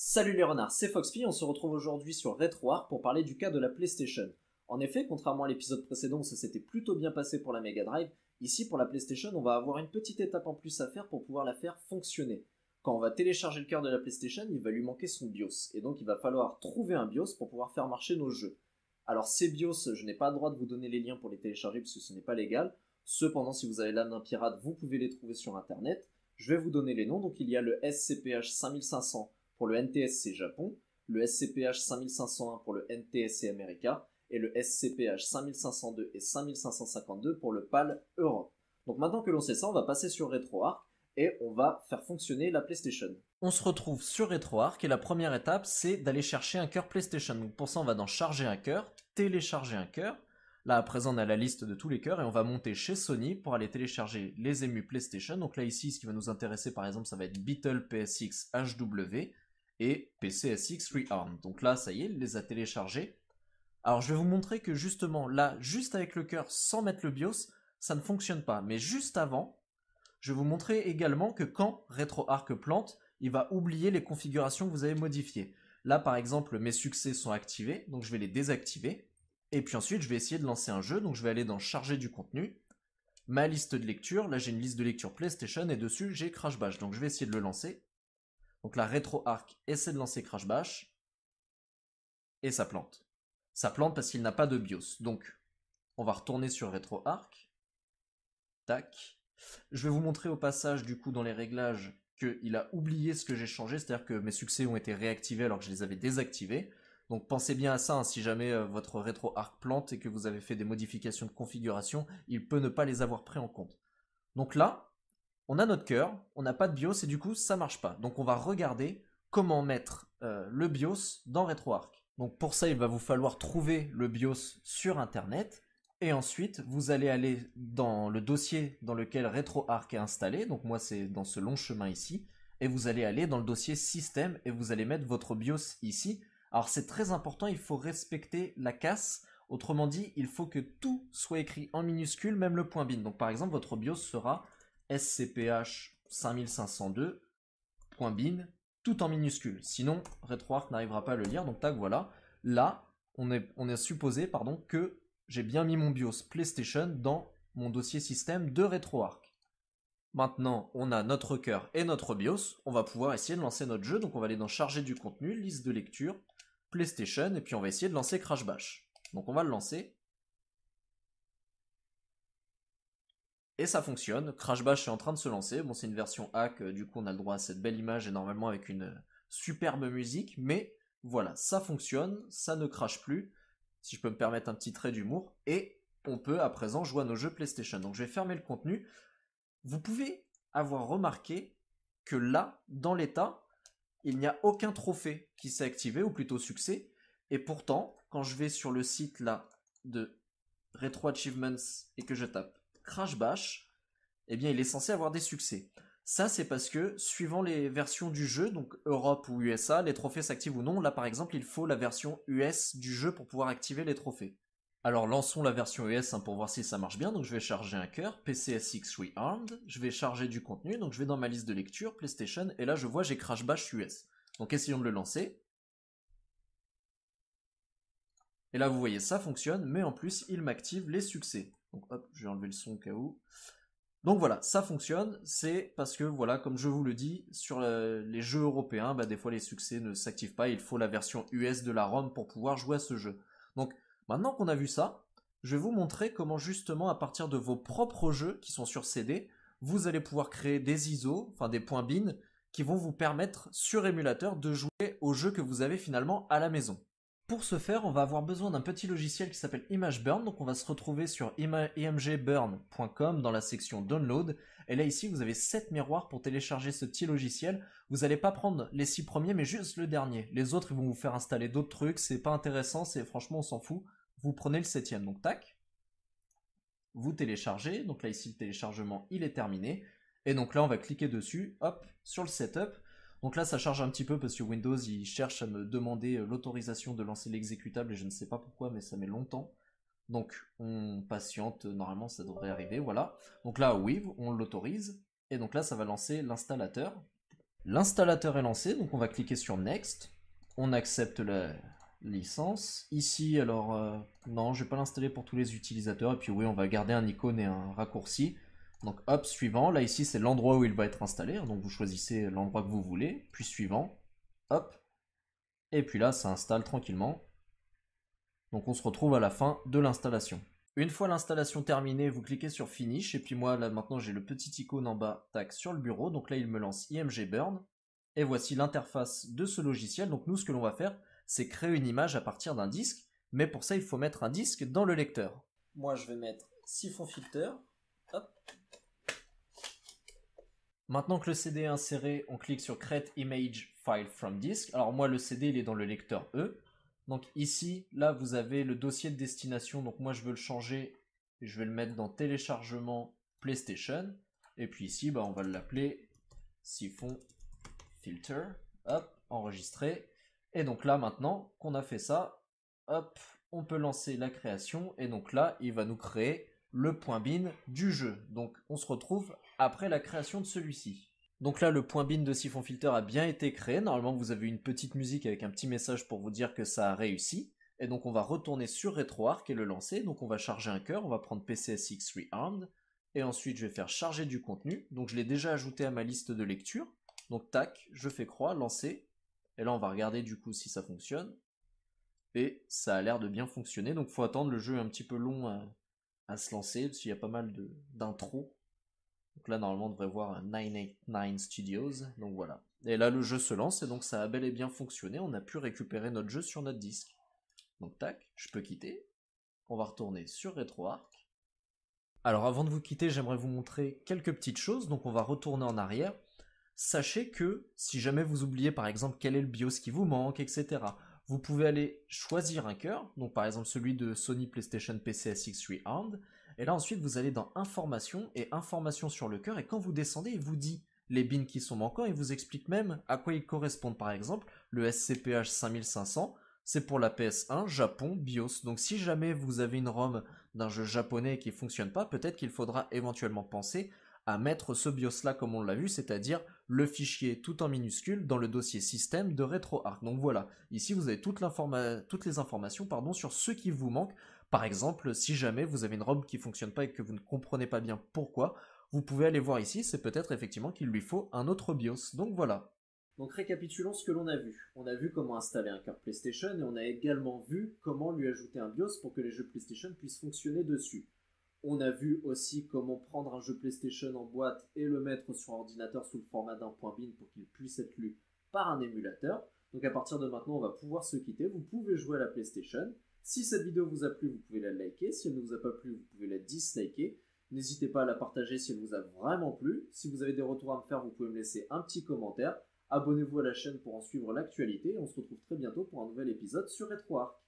Salut les renards, c'est Foxpy, on se retrouve aujourd'hui sur RetroArch pour parler du cas de la PlayStation. En effet, contrairement à l'épisode précédent où ça s'était plutôt bien passé pour la Mega Drive, ici pour la PlayStation on va avoir une petite étape en plus à faire pour pouvoir la faire fonctionner. Quand on va télécharger le cœur de la PlayStation, il va lui manquer son BIOS, et donc il va falloir trouver un BIOS pour pouvoir faire marcher nos jeux. Alors ces BIOS, je n'ai pas le droit de vous donner les liens pour les télécharger parce que ce n'est pas légal, cependant si vous avez l'âme d'un pirate, vous pouvez les trouver sur internet. Je vais vous donner les noms, donc il y a le SCPH 5500 pour le NTSC Japon, le SCPH 5501 pour le NTSC America et le SCPH 5502 et 5552 pour le PAL Europe. Donc maintenant que l'on sait ça, on va passer sur RetroArch et on va faire fonctionner la PlayStation. On se retrouve sur RetroArch et la première étape c'est d'aller chercher un cœur PlayStation. Donc pour ça on va dans charger un cœur, télécharger un cœur. Là à présent on a la liste de tous les cœurs et on va monter chez Sony pour aller télécharger les émus PlayStation. Donc là ici ce qui va nous intéresser par exemple ça va être Beetle PSX HW et PCSX Rearm. Donc là, ça y est, il les a téléchargés. Alors je vais vous montrer que justement, là, juste avec le cœur, sans mettre le BIOS, ça ne fonctionne pas. Mais juste avant, je vais vous montrer également que quand RetroArch plante, il va oublier les configurations que vous avez modifiées. Là, par exemple, mes succès sont activés, donc je vais les désactiver. Et puis ensuite, je vais essayer de lancer un jeu, donc je vais aller dans Charger du contenu. Ma liste de lecture, là j'ai une liste de lecture PlayStation et dessus j'ai Crash Bash, donc je vais essayer de le lancer. Donc la RetroArch essaie de lancer Crash Bash et ça plante. Ça plante parce qu'il n'a pas de BIOS. Donc on va retourner sur RetroArch. Tac. Je vais vous montrer au passage du coup dans les réglages qu'il a oublié ce que j'ai changé, c'est-à-dire que mes succès ont été réactivés alors que je les avais désactivés. Donc pensez bien à ça, hein. si jamais euh, votre rétro arc plante et que vous avez fait des modifications de configuration, il peut ne pas les avoir pris en compte. Donc là, on a notre cœur, on n'a pas de BIOS et du coup ça marche pas. Donc on va regarder comment mettre euh, le BIOS dans RetroArch. Donc pour ça il va vous falloir trouver le BIOS sur internet et ensuite vous allez aller dans le dossier dans lequel RetroArch est installé, donc moi c'est dans ce long chemin ici, et vous allez aller dans le dossier système et vous allez mettre votre BIOS ici. Alors c'est très important, il faut respecter la casse. Autrement dit, il faut que tout soit écrit en minuscules, même le point bin. Donc par exemple, votre BIOS sera scph 5502.bin, tout en minuscule. Sinon, RetroArch n'arrivera pas à le lire. Donc tac, voilà. Là, on est, on est supposé pardon, que j'ai bien mis mon BIOS PlayStation dans mon dossier système de RetroArch. Maintenant, on a notre cœur et notre BIOS. On va pouvoir essayer de lancer notre jeu. Donc on va aller dans charger du contenu, liste de lecture, PlayStation, et puis on va essayer de lancer Crash Bash. Donc on va le lancer. Et ça fonctionne, Crash Bash est en train de se lancer, bon c'est une version hack, euh, du coup on a le droit à cette belle image et normalement avec une euh, superbe musique, mais voilà, ça fonctionne, ça ne crache plus, si je peux me permettre un petit trait d'humour, et on peut à présent jouer à nos jeux PlayStation. Donc je vais fermer le contenu. Vous pouvez avoir remarqué que là, dans l'état, il n'y a aucun trophée qui s'est activé, ou plutôt succès, et pourtant, quand je vais sur le site là de Retro Achievements et que je tape Crash Bash, eh bien, il est censé avoir des succès. Ça, c'est parce que, suivant les versions du jeu, donc Europe ou USA, les trophées s'activent ou non. Là, par exemple, il faut la version US du jeu pour pouvoir activer les trophées. Alors, lançons la version US hein, pour voir si ça marche bien. Donc, je vais charger un cœur, PCSX Rearmed. Je vais charger du contenu. Donc, je vais dans ma liste de lecture, PlayStation. Et là, je vois, j'ai Crash Bash US. Donc, essayons de le lancer. Et là, vous voyez, ça fonctionne, mais en plus, il m'active les succès. Donc hop, je vais enlever le son au cas où. Donc voilà, ça fonctionne, c'est parce que voilà, comme je vous le dis, sur les jeux européens, bah, des fois les succès ne s'activent pas, il faut la version US de la ROM pour pouvoir jouer à ce jeu. Donc maintenant qu'on a vu ça, je vais vous montrer comment justement à partir de vos propres jeux qui sont sur CD, vous allez pouvoir créer des ISO, enfin des points bin, qui vont vous permettre sur émulateur de jouer aux jeux que vous avez finalement à la maison. Pour ce faire, on va avoir besoin d'un petit logiciel qui s'appelle ImageBurn. Donc on va se retrouver sur imgburn.com dans la section Download. Et là ici, vous avez 7 miroirs pour télécharger ce petit logiciel. Vous n'allez pas prendre les 6 premiers, mais juste le dernier. Les autres, ils vont vous faire installer d'autres trucs. C'est pas intéressant, c'est franchement, on s'en fout. Vous prenez le septième. Donc tac. Vous téléchargez. Donc là ici, le téléchargement, il est terminé. Et donc là, on va cliquer dessus. Hop, sur le setup. Donc là, ça charge un petit peu parce que Windows, il cherche à me demander euh, l'autorisation de lancer l'exécutable et je ne sais pas pourquoi, mais ça met longtemps. Donc on patiente, euh, normalement ça devrait arriver, voilà. Donc là, oui, on l'autorise. Et donc là, ça va lancer l'installateur. L'installateur est lancé, donc on va cliquer sur Next. On accepte la licence. Ici, alors, euh, non, je vais pas l'installer pour tous les utilisateurs. Et puis oui, on va garder un icône et un raccourci. Donc hop, suivant. Là ici, c'est l'endroit où il va être installé. Hein. Donc vous choisissez l'endroit que vous voulez. Puis suivant. Hop. Et puis là, ça installe tranquillement. Donc on se retrouve à la fin de l'installation. Une fois l'installation terminée, vous cliquez sur Finish. Et puis moi, là maintenant, j'ai le petit icône en bas, tac, sur le bureau. Donc là, il me lance IMG Burn. Et voici l'interface de ce logiciel. Donc nous, ce que l'on va faire, c'est créer une image à partir d'un disque. Mais pour ça, il faut mettre un disque dans le lecteur. Moi, je vais mettre Siphon Filter. Maintenant que le CD est inséré, on clique sur Create Image File from Disk. Alors moi, le CD, il est dans le lecteur E. Donc ici, là, vous avez le dossier de destination. Donc moi, je veux le changer. je vais le mettre dans Téléchargement PlayStation. Et puis ici, bah, on va l'appeler Siphon Filter. Hop, enregistrer. Et donc là, maintenant qu'on a fait ça, hop, on peut lancer la création. Et donc là, il va nous créer le point bin du jeu. Donc on se retrouve après la création de celui-ci. Donc là, le point bin de Siphon Filter a bien été créé. Normalement, vous avez une petite musique avec un petit message pour vous dire que ça a réussi. Et donc, on va retourner sur RetroArch et le lancer. Donc, on va charger un cœur. On va prendre PCSX Rearmed. Et ensuite, je vais faire charger du contenu. Donc, je l'ai déjà ajouté à ma liste de lecture. Donc, tac, je fais croix, lancer. Et là, on va regarder du coup si ça fonctionne. Et ça a l'air de bien fonctionner. Donc, faut attendre. Le jeu un petit peu long à, se lancer. S'il y a pas mal d'intros donc là, normalement, on devrait voir 989 Studios. Donc voilà. Et là, le jeu se lance, et donc ça a bel et bien fonctionné. On a pu récupérer notre jeu sur notre disque. Donc tac, je peux quitter. On va retourner sur RetroArch. Alors avant de vous quitter, j'aimerais vous montrer quelques petites choses. Donc on va retourner en arrière. Sachez que si jamais vous oubliez par exemple quel est le BIOS qui vous manque, etc., vous pouvez aller choisir un cœur, donc par exemple celui de Sony PlayStation PCSX 3 Hand, et là, ensuite, vous allez dans Informations » et Informations sur le cœur. Et quand vous descendez, il vous dit les bins qui sont manquants. Il vous explique même à quoi ils correspondent. Par exemple, le SCPH 5500, c'est pour la PS1, Japon, BIOS. Donc si jamais vous avez une ROM d'un jeu japonais qui fonctionne pas, peut-être qu'il faudra éventuellement penser à mettre ce BIOS là comme on l'a vu, c'est-à-dire le fichier tout en minuscule dans le dossier système de RetroArch. Donc voilà, ici vous avez toutes les informations pardon, sur ce qui vous manque par exemple, si jamais vous avez une robe qui fonctionne pas et que vous ne comprenez pas bien pourquoi, vous pouvez aller voir ici, c'est peut-être effectivement qu'il lui faut un autre BIOS. Donc voilà. Donc récapitulons ce que l'on a vu. On a vu comment installer un cœur PlayStation et on a également vu comment lui ajouter un BIOS pour que les jeux PlayStation puissent fonctionner dessus. On a vu aussi comment prendre un jeu PlayStation en boîte et le mettre sur ordinateur sous le format d'un point bin pour qu'il puisse être lu par un émulateur. Donc à partir de maintenant, on va pouvoir se quitter. Vous pouvez jouer à la PlayStation. Si cette vidéo vous a plu, vous pouvez la liker. Si elle ne vous a pas plu, vous pouvez la disliker. N'hésitez pas à la partager si elle vous a vraiment plu. Si vous avez des retours à me faire, vous pouvez me laisser un petit commentaire. Abonnez-vous à la chaîne pour en suivre l'actualité. On se retrouve très bientôt pour un nouvel épisode sur RetroArc.